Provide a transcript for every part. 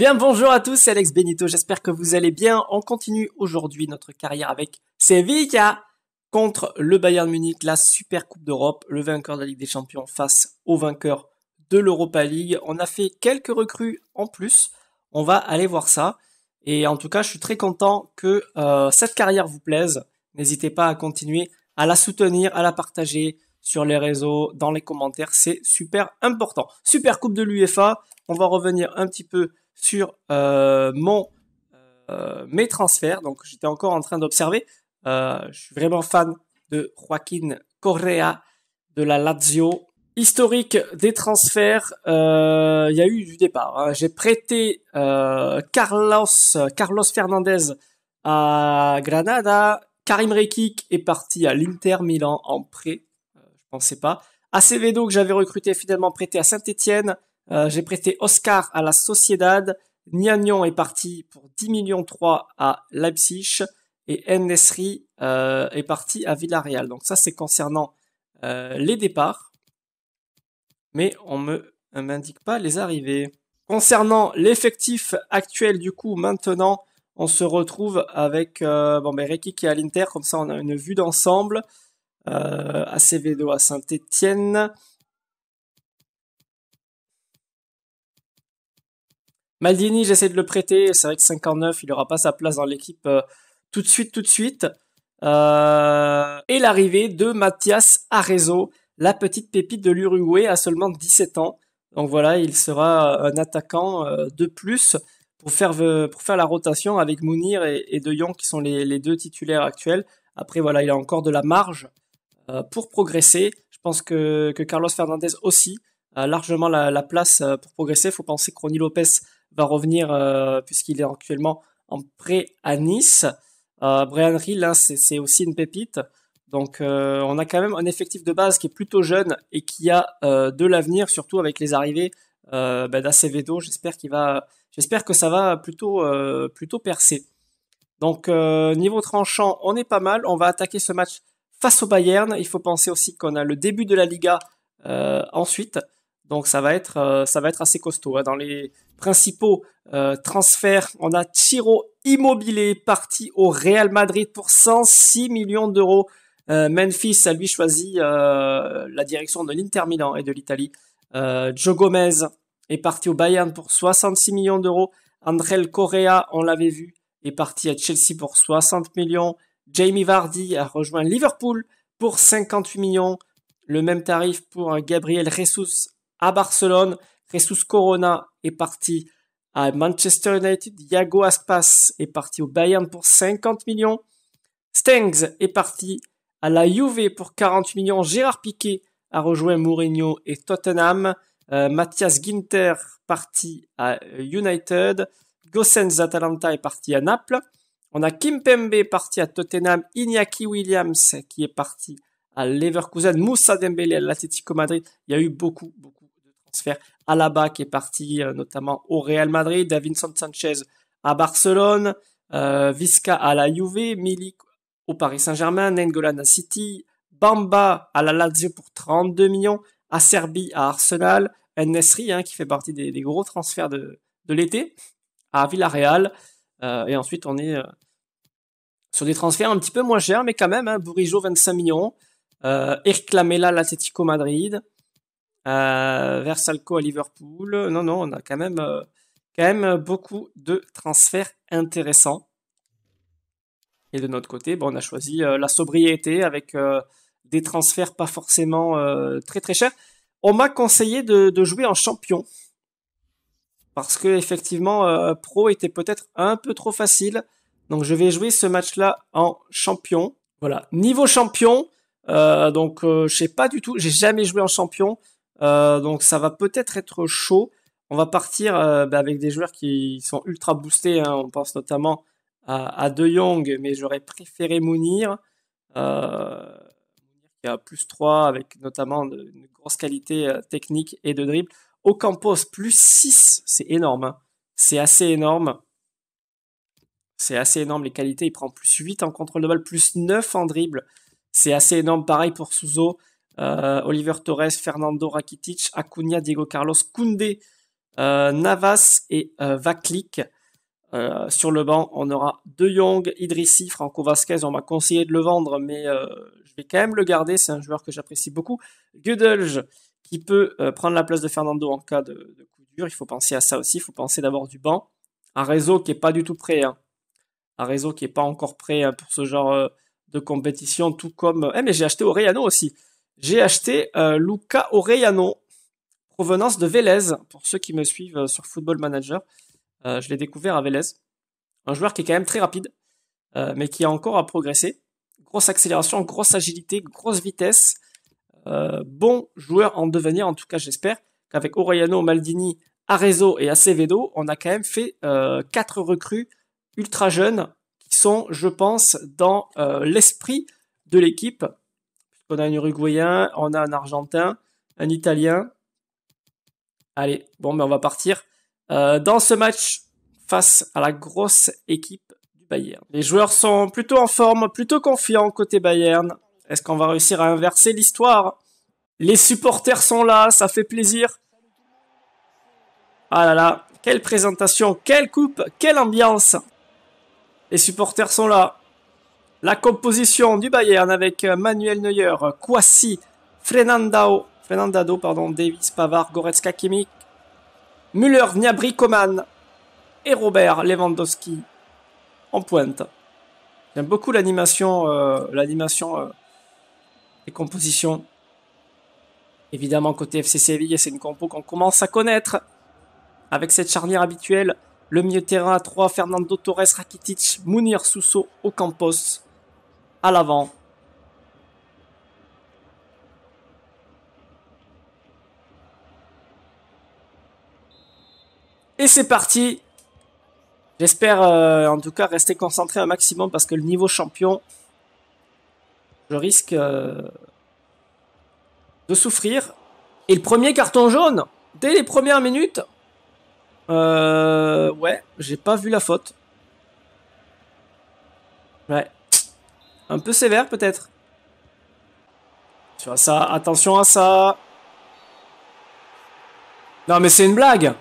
Eh bien, bonjour à tous, c'est Alex Benito. J'espère que vous allez bien. On continue aujourd'hui notre carrière avec Sevilla contre le Bayern Munich, la Super Coupe d'Europe, le vainqueur de la Ligue des Champions face au vainqueur de l'Europa League. On a fait quelques recrues en plus. On va aller voir ça. Et en tout cas, je suis très content que euh, cette carrière vous plaise. N'hésitez pas à continuer à la soutenir, à la partager sur les réseaux, dans les commentaires. C'est super important. Super Coupe de l'UEFA. On va revenir un petit peu sur euh, mon euh, mes transferts. Donc j'étais encore en train d'observer. Euh, je suis vraiment fan de Joaquin Correa de la Lazio. Historique des transferts, il y a eu du départ. Hein. J'ai prêté Carlos Carlos Fernandez à Granada. Karim Rekik est parti à l'Inter Milan en prêt. je pensais pas. Acevedo que j'avais recruté finalement prêté à saint etienne euh, j'ai prêté Oscar à la Sociedad. Niannon est parti pour 10 millions 3 à Leipzig et Nesri euh, est parti à Villarreal. Donc ça c'est concernant euh, les départs, mais on me m'indique pas les arrivées. Concernant l'effectif actuel du coup maintenant, on se retrouve avec euh, bon ben, qui est à l'Inter, comme ça on a une vue d'ensemble. Euh, Acevedo à Saint-Étienne, Maldini, j'essaie de le prêter. C'est vrai que 59, il n'aura pas sa place dans l'équipe euh, tout de suite, tout de suite. Euh, et l'arrivée de Mathias Arezzo, la petite pépite de l'Uruguay à seulement 17 ans. Donc voilà, il sera euh, un attaquant de plus pour faire, pour faire la rotation avec Mounir et, et De Jong qui sont les, deux titulaires actuels. Après voilà, il a encore de la marge pour progresser. Je pense que, Carlos Fernandez aussi a largement la, place pour progresser. Il faut penser que Ronny Lopez va revenir euh, puisqu'il est actuellement en prêt à Nice. Euh, Brian Hill, hein, c'est aussi une pépite. Donc euh, on a quand même un effectif de base qui est plutôt jeune et qui a de l'avenir, surtout avec les arrivées ben, d'Acevedo. J'espère que ça va plutôt plutôt percer. Donc niveau tranchant, on est pas mal. On va attaquer ce match face au Bayern. Il faut penser aussi qu'on a le début de la Liga ensuite. Donc ça va être, euh, ça va être assez costaud. Hein. Dans les principaux euh, transferts, on a Chiro Immobilier parti au Real Madrid pour 106 millions d'euros. Euh, Memphis a lui choisi la direction de l'Inter Milan et de l'Italie. Joe Gomez est parti au Bayern pour 66 millions d'euros. André Correa, on l'avait vu, est parti à Chelsea pour 60 millions. Jamie Vardy a rejoint Liverpool pour 58 millions. Le même tarif pour Gabriel Ressus à Barcelone. Jesus Corona est parti à Manchester United. Iago Aspas est parti au Bayern pour 50 millions. Stengs est parti à la Juve pour 40 millions. Gérard Piquet a rejoint Mourinho et Tottenham. Matthias euh, Mathias Ginter parti à United. Gossens Atalanta est parti à Naples. On a Kim Pembe parti à Tottenham. Iñaki Williams qui est parti à Leverkusen. Moussa Dembélé à l'Atlético Madrid. Il y a eu beaucoup, beaucoup transferts. Alaba qui est parti euh, notamment au Real Madrid, Davinson Sanchez à Barcelone, euh, Visca à la Juve, Milik au Paris Saint-Germain, Nengolan à City, Bamba à la Lazio pour 32 millions, à Serbie à Arsenal, Nesri hein, qui fait partie des, gros transferts de, de l'été, à Villarreal. Euh, et ensuite, on est sur des transferts un petit peu moins chers, mais quand même, hein, Bourigeau 25 millions, euh, Erclamela l'Atletico Madrid, euh, Versalco à Liverpool. Non, non, on a quand même, euh, quand même beaucoup de transferts intéressants. Et de notre côté, bon, on a choisi euh, la sobriété avec des transferts pas forcément très très chers. On m'a conseillé de, jouer en champion parce que effectivement pro était peut-être un peu trop facile. Donc je vais jouer ce match-là en champion. Voilà, niveau champion. donc je sais pas du tout, j'ai jamais joué en champion. Euh, donc ça va peut-être être chaud. On va partir euh, bah, avec des joueurs qui sont ultra boostés. Hein. On pense notamment à, De Jong, mais j'aurais préféré Mounir. Euh, qui a plus 3 avec notamment une grosse qualité technique et de dribble. Ocampos plus 6, c'est énorme. Hein. C'est assez énorme. C'est assez énorme les qualités. Il prend plus 8 en contrôle de balle, plus 9 en dribble. C'est assez énorme. Pareil pour Souzo. Euh, Oliver Torres, Fernando Rakitic, Acuna, Diego Carlos, Koundé, euh, Navas et euh, Vaklik. Euh, sur le banc, on aura De Jong, Idrissi, Franco Vasquez. On m'a conseillé de le vendre, mais je vais quand même le garder. C'est un joueur que j'apprécie beaucoup. Gudelj, qui peut prendre la place de Fernando en cas de, coup dur. Il faut penser à ça aussi. Il faut penser d'abord du banc. Un réseau qui n'est pas du tout prêt. Hein. Un réseau qui n'est pas encore prêt hein, pour ce genre de compétition. Tout comme. Eh, mais j'ai acheté Oriano aussi j'ai acheté euh, Luca Orellano, provenance de Vélez, pour ceux qui me suivent euh, sur Football Manager. Euh, je l'ai découvert à Vélez. Un joueur qui est quand même très rapide, mais qui a encore à progresser. Grosse accélération, grosse agilité, grosse vitesse. bon joueur en devenir, en tout cas j'espère qu'avec Orellano, Maldini, Arezzo et Acevedo, on a quand même fait quatre recrues ultra jeunes qui sont, je pense, dans l'esprit de l'équipe on a un Uruguayen, on a un Argentin, un Italien. Allez, bon, mais ben, on va partir euh, dans ce match face à la grosse équipe du Bayern. Les joueurs sont plutôt en forme, plutôt confiants côté Bayern. Est-ce qu'on va réussir à inverser l'histoire Les supporters sont là, ça fait plaisir. Ah là là, quelle présentation, quelle coupe, quelle ambiance Les supporters sont là. La composition du Bayern avec euh, Manuel Neuer, Kwasi, Fernandao, pardon, Davis, Pavard, Goretzka, Kimmich, Müller, Gnabry, Coman et Robert Lewandowski en pointe. J'aime beaucoup l'animation, euh, l'animation des euh, compositions. Évidemment, côté FC Séville, c'est une compo qu'on commence à connaître avec cette charnière habituelle. Le milieu terrain à 3, Fernando Torres, Rakitic, Mounir Sousso, Ocampos à l'avant. Et c'est parti J'espère euh, en tout cas rester concentré un maximum parce que le niveau champion, je risque euh, de souffrir. Et le premier carton jaune, dès les premières minutes, euh, ouais, j'ai pas vu la faute. Ouais, un peu sévère peut-être. Tu vois ça, attention à ça. Non mais c'est une blague.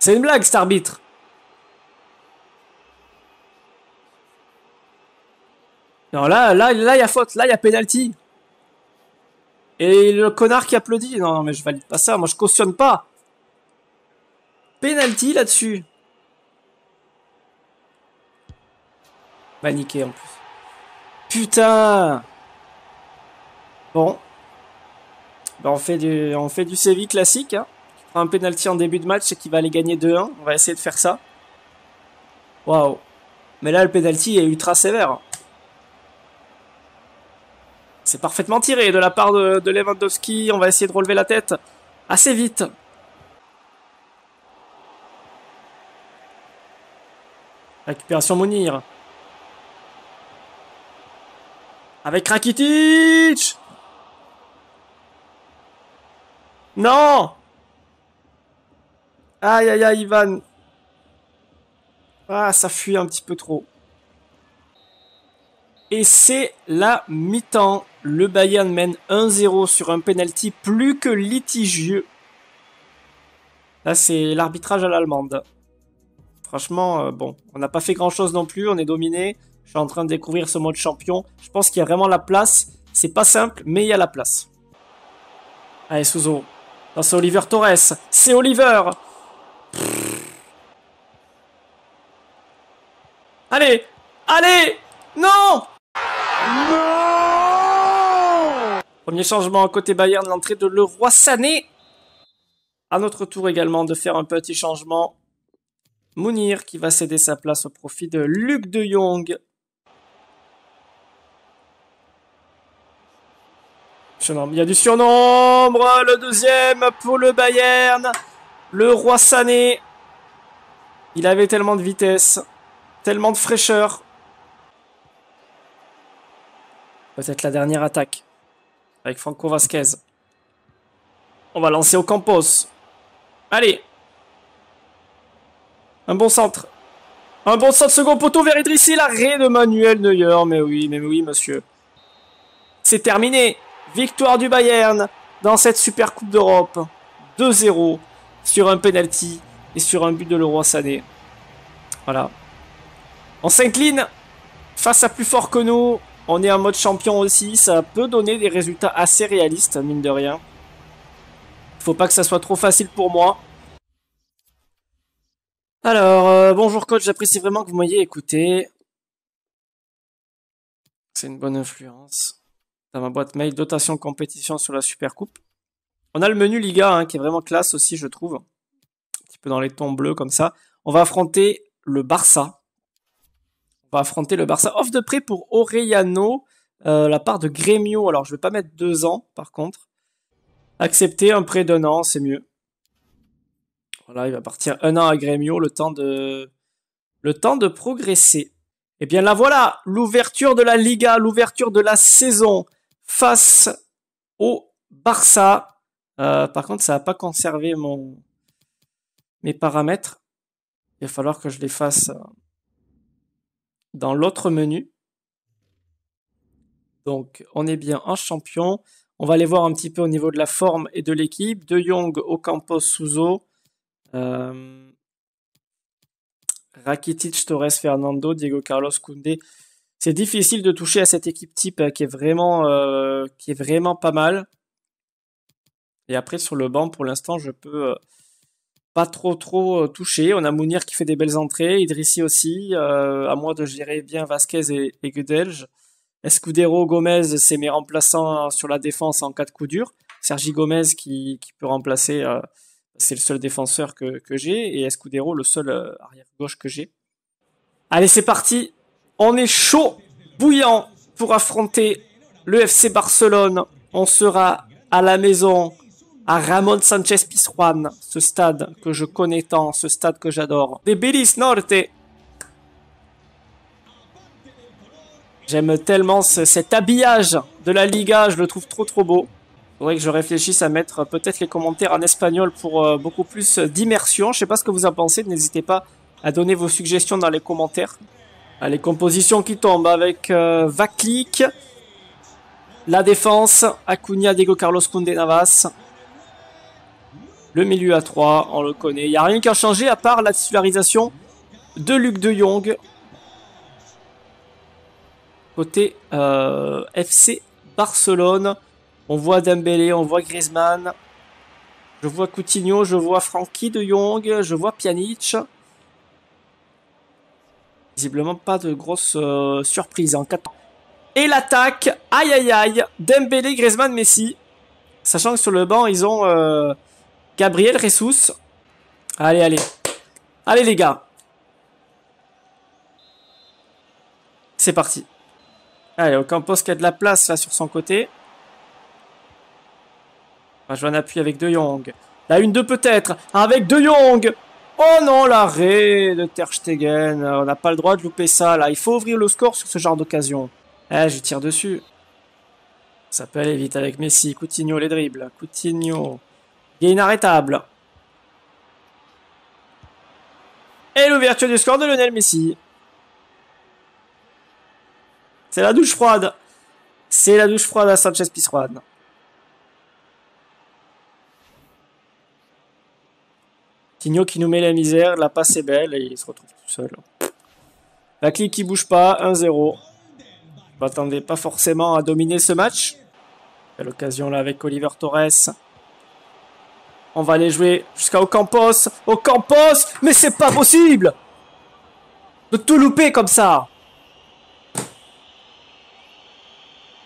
C'est une blague cet arbitre. Non là, là, là il y a faute, là il y a pénalty. Et le connard qui applaudit. Non mais je valide pas ça, moi je cautionne pas. Penalty là-dessus. Maniqué en plus. Putain Bon. Bah, on, fait du, on fait du classique. Hein. un penalty en début de match et qui va aller gagner 2-1. On va essayer de faire ça. Waouh Mais là, le penalty est ultra sévère. C'est parfaitement tiré de la part de, de Lewandowski. On va essayer de relever la tête assez vite. Récupération Mounir. Avec Rakitic Non Aïe aïe aïe Ivan Ah ça fuit un petit peu trop. Et c'est la mi-temps. Le Bayern mène 1-0 sur un penalty plus que litigieux. Là c'est l'arbitrage à l'allemande. Franchement, euh, bon, on n'a pas fait grand chose non plus, on est dominé. Je suis en train de découvrir ce mode champion. Je pense qu'il y a vraiment la place. C'est pas simple, mais il y a la place. Allez, Souzo. C'est Oliver Torres. C'est Oliver. Allez. Allez. Non Non Premier changement à côté Bayern, l'entrée de Leroy Sané. À notre tour également de faire un petit changement. Mounir qui va céder sa place au profit de Luc de Jong. Il y a du surnombre. Le deuxième pour le Bayern. Le roi Sané. Il avait tellement de vitesse. Tellement de fraîcheur. Peut-être la dernière attaque. Avec Franco Vasquez. On va lancer au Campos. Allez. Un bon centre. Un bon centre second poteau vers Idrissi. L'arrêt de Manuel Neuer. Mais oui, mais oui, monsieur. C'est terminé. Victoire du Bayern dans cette Super Coupe d'Europe. 2-0 sur un penalty et sur un but de Leroy Sané. Voilà. On s'incline face à plus fort que nous. On est en mode champion aussi. Ça peut donner des résultats assez réalistes, mine de rien. Faut pas que ça soit trop facile pour moi. Alors, euh, bonjour coach, j'apprécie vraiment que vous m'ayez écouté. C'est une bonne influence dans ma boîte mail, dotation compétition sur la coupe On a le menu Liga hein, qui est vraiment classe aussi, je trouve. Un petit peu dans les tons bleus comme ça. On va affronter le Barça. On va affronter le Barça. Off de prêt pour Orellano, euh, la part de Grêmio. Alors, je vais pas mettre deux ans, par contre. Accepter un prêt d'un an, c'est mieux. Voilà, il va partir un an à Grêmio, le temps de, le temps de progresser. Et eh bien, la voilà, l'ouverture de la Liga, l'ouverture de la saison face au Barça. Euh, par contre, ça n'a pas conservé mon mes paramètres. Il va falloir que je les fasse euh, dans l'autre menu. Donc, on est bien en champion. On va aller voir un petit peu au niveau de la forme et de l'équipe. De Jong, au Souzo, euh, Rakitic, Torres, Fernando, Diego Carlos, Koundé, c'est difficile de toucher à cette équipe type hein, qui est vraiment, euh, qui est vraiment pas mal. Et après, sur le banc, pour l'instant, je peux euh, pas trop, trop euh, toucher. On a Mounir qui fait des belles entrées, Idrissi aussi. à moi de gérer bien Vasquez et, et Escudero, Gomez, c'est mes remplaçants sur la défense en cas de coup dur. Sergi Gomez qui, qui peut remplacer, c'est le seul défenseur que, que j'ai. Et Escudero, le seul arrière-gauche que j'ai. Allez, c'est parti on est chaud, bouillant pour affronter le FC Barcelone. On sera à la maison à Ramon Sanchez Pizjuan, ce stade que je connais tant, ce stade que j'adore. Des Belis Norte. J'aime tellement cet habillage de la Liga, je le trouve trop trop beau. Il Faudrait que je réfléchisse à mettre peut-être les commentaires en espagnol pour euh, beaucoup plus d'immersion. Je ne sais pas ce que vous en pensez, n'hésitez pas à donner vos suggestions dans les commentaires. Les compositions qui tombent avec euh, Vaklik. La défense, Acuna, Diego Carlos Koundé, Navas. Le milieu à 3, on le connaît. Il n'y a rien qui a changé à part la titularisation de Luc de Jong. Côté euh, FC Barcelone, on voit Dembélé, on voit Griezmann. Je vois Coutinho, je vois Frankie de Jong, je vois Pjanic. Visiblement pas de grosse euh, surprise en hein. 4 Et l'attaque, aïe aïe aïe, Dembélé, Griezmann, Messi. Sachant que sur le banc, ils ont euh, Gabriel Ressus. Allez, allez. Allez les gars. C'est parti. Allez, poste qui a de la place là sur son côté. Ah, je vais en appui avec De Jong. La une 2 peut-être. Avec De Jong. Oh non, l'arrêt de Ter Stegen. Euh, on n'a pas le droit de louper ça, là. Il faut ouvrir le score sur ce genre d'occasion. Eh, je tire dessus. Ça peut aller vite avec Messi. Coutinho, les dribbles. Coutinho. Il est inarrêtable. Et l'ouverture du score de Lionel Messi. C'est la douche froide. C'est la douche froide à Sanchez Pizjuan. Signo qui nous met la misère, la passe est belle et il se retrouve tout seul. La clé qui bouge pas, 1-0. attendez pas forcément à dominer ce match. l'occasion là avec Oliver Torres. On va aller jouer jusqu'à au Campos Mais c'est pas possible De tout louper comme ça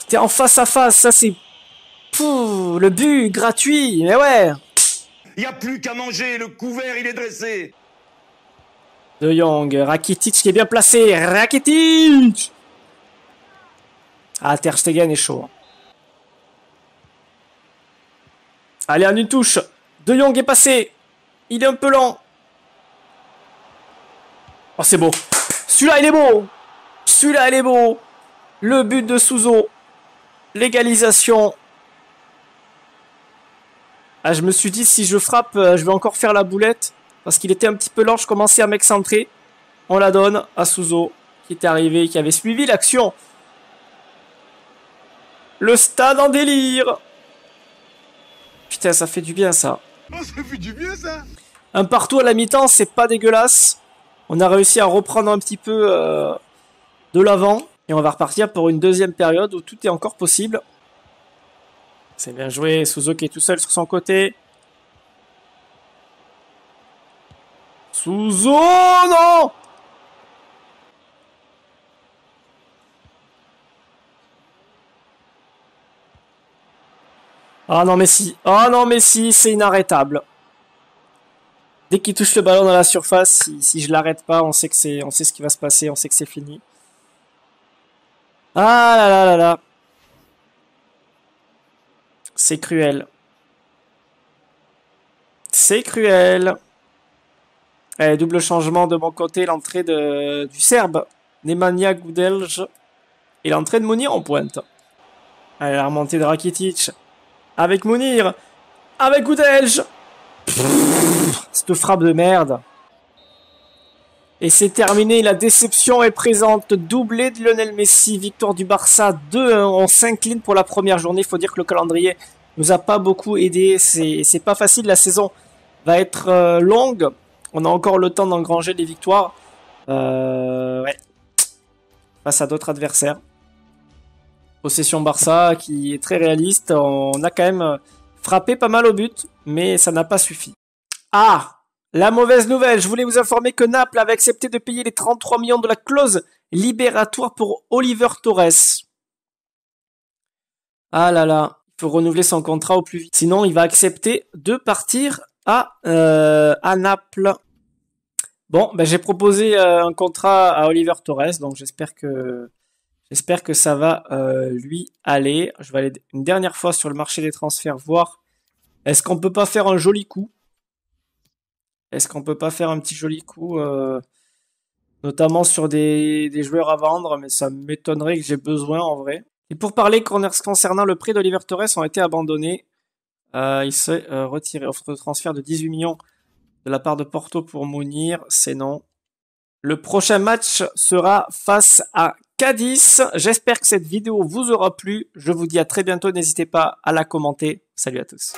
C'était en face à face, ça c'est... Le but gratuit, mais ouais il n'y a plus qu'à manger, le couvert il est dressé. De Jong, Rakitic qui est bien placé, Rakitic Ah, est chaud. Hein. Allez, en une touche, De Jong est passé, il est un peu lent. Oh, c'est beau. Celui-là, il est beau celui-là, il est beau. Le but de Souzo. L'égalisation ah, je me suis dit, si je frappe, euh, je vais encore faire la boulette. Parce qu'il était un petit peu lent, je commençais à m'excentrer. On la donne à Suzo, qui était arrivé, qui avait suivi l'action. Le stade en délire Putain, ça fait du bien, ça. Oh, ça fait du bien, ça Un partout à la mi-temps, c'est pas dégueulasse. On a réussi à reprendre un petit peu euh, de l'avant. Et on va repartir pour une deuxième période où tout est encore possible. C'est bien joué. qui est tout seul sur son côté. Suzo Non Ah non, Messi. Ah oh non, si c'est inarrêtable. Dès qu'il touche le ballon dans la surface, si, si je l'arrête pas, on sait que c'est, on sait ce qui va se passer, on sait que c'est fini. Ah là là là là. C'est cruel. C'est cruel. Allez, eh, double changement de mon côté, l'entrée du Serbe, Nemanja Gudelj, et l'entrée de Mounir en pointe. Allez, la remontée de Rakitic, avec Mounir, avec Gudelj. Cette frappe de merde. Et c'est terminé, la déception est présente. Doublé de Lionel Messi, victoire du Barça 2-1. On s'incline pour la première journée. Il faut dire que le calendrier nous a pas beaucoup aidé. C'est pas facile, la saison va être euh, longue. On a encore le temps d'engranger des victoires. Euh, ouais. Face à d'autres adversaires. Possession Barça qui est très réaliste. On a quand même frappé pas mal au but, mais ça n'a pas suffi. Ah la mauvaise nouvelle, je voulais vous informer que Naples avait accepté de payer les 33 millions de la clause libératoire pour Oliver Torres. Ah là là, il faut renouveler son contrat au plus vite. Sinon, il va accepter de partir à, euh, à Naples. Bon, ben, j'ai proposé euh, un contrat à Oliver Torres, donc j'espère que j'espère que ça va euh, lui aller. Je vais aller une dernière fois sur le marché des transferts voir est-ce qu'on peut pas faire un joli coup. Est-ce qu'on peut pas faire un petit joli coup, euh, notamment sur des, joueurs à vendre, mais ça m'étonnerait que j'ai besoin en vrai. Et pour parler concernant le prix d'Oliver Torres, ont été abandonnés. Euh, il s'est euh, retiré. Offre de transfert de 18 millions de la part de Porto pour Mounir, c'est non. Le prochain match sera face à Cadiz. J'espère que cette vidéo vous aura plu. Je vous dis à très bientôt. N'hésitez pas à la commenter. Salut à tous.